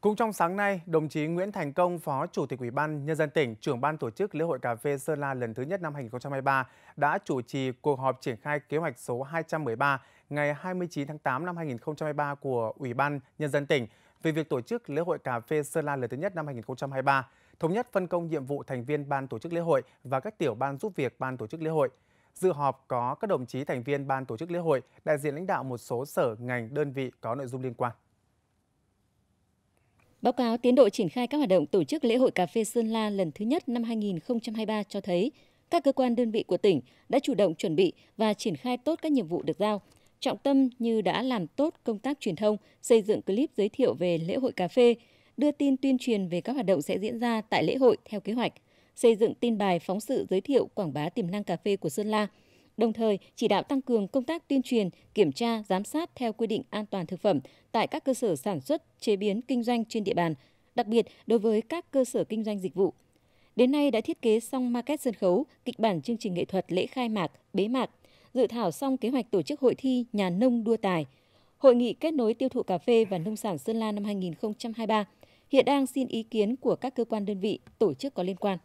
Cũng trong sáng nay, đồng chí Nguyễn Thành Công, Phó Chủ tịch Ủy ban Nhân dân tỉnh, trưởng ban tổ chức Lễ hội Cà phê Sơn La lần thứ nhất năm 2023 đã chủ trì cuộc họp triển khai kế hoạch số 213 ngày 29 tháng 8 năm 2023 của Ủy ban Nhân dân tỉnh về việc tổ chức Lễ hội Cà phê Sơn La lần thứ nhất năm 2023, thống nhất phân công nhiệm vụ thành viên ban tổ chức lễ hội và các tiểu ban giúp việc ban tổ chức lễ hội. Dự họp có các đồng chí thành viên ban tổ chức lễ hội, đại diện lãnh đạo một số sở, ngành, đơn vị có nội dung liên quan. Báo cáo tiến độ triển khai các hoạt động tổ chức lễ hội cà phê Sơn La lần thứ nhất năm 2023 cho thấy các cơ quan đơn vị của tỉnh đã chủ động chuẩn bị và triển khai tốt các nhiệm vụ được giao. Trọng tâm như đã làm tốt công tác truyền thông, xây dựng clip giới thiệu về lễ hội cà phê, đưa tin tuyên truyền về các hoạt động sẽ diễn ra tại lễ hội theo kế hoạch, xây dựng tin bài phóng sự giới thiệu quảng bá tiềm năng cà phê của Sơn La – đồng thời chỉ đạo tăng cường công tác tuyên truyền, kiểm tra, giám sát theo quy định an toàn thực phẩm tại các cơ sở sản xuất, chế biến, kinh doanh trên địa bàn, đặc biệt đối với các cơ sở kinh doanh dịch vụ. Đến nay đã thiết kế xong market sân khấu, kịch bản chương trình nghệ thuật lễ khai mạc, bế mạc, dự thảo xong kế hoạch tổ chức hội thi nhà nông đua tài, hội nghị kết nối tiêu thụ cà phê và nông sản Sơn La năm 2023. Hiện đang xin ý kiến của các cơ quan đơn vị, tổ chức có liên quan.